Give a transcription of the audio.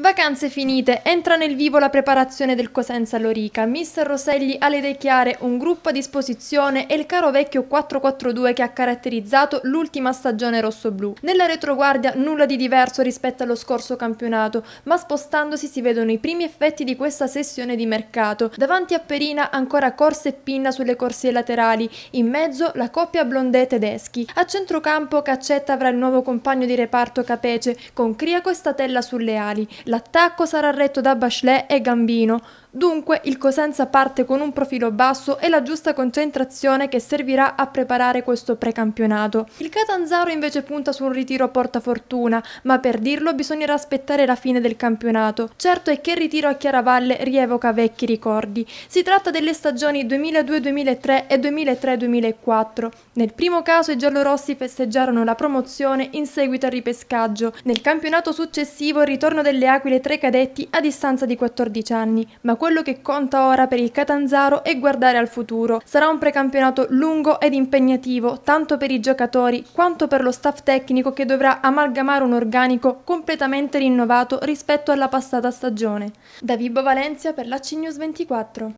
Vacanze finite, entra nel vivo la preparazione del Cosenza Lorica, mister Roselli ha le idee chiare, un gruppo a disposizione e il caro vecchio 4-4-2 che ha caratterizzato l'ultima stagione rossoblù. Nella retroguardia nulla di diverso rispetto allo scorso campionato, ma spostandosi si vedono i primi effetti di questa sessione di mercato. Davanti a Perina ancora Corsa e Pinna sulle corsie laterali, in mezzo la coppia Blondè tedeschi. A centrocampo Caccetta avrà il nuovo compagno di reparto Capece, con Criaco e Statella sulle ali. L'attacco sarà retto da Bachelet e Gambino, Dunque il Cosenza parte con un profilo basso e la giusta concentrazione che servirà a preparare questo precampionato. Il Catanzaro invece punta su un ritiro a porta fortuna, ma per dirlo bisognerà aspettare la fine del campionato. Certo è che il ritiro a Chiaravalle rievoca vecchi ricordi. Si tratta delle stagioni 2002-2003 e 2003-2004. Nel primo caso i giallorossi festeggiarono la promozione in seguito al ripescaggio. Nel campionato successivo il ritorno delle Aquile tra i cadetti a distanza di 14 anni, ma quello quello che conta ora per il Catanzaro è guardare al futuro. Sarà un precampionato lungo ed impegnativo, tanto per i giocatori quanto per lo staff tecnico che dovrà amalgamare un organico completamente rinnovato rispetto alla passata stagione. Da Vibo Valencia per la News 24.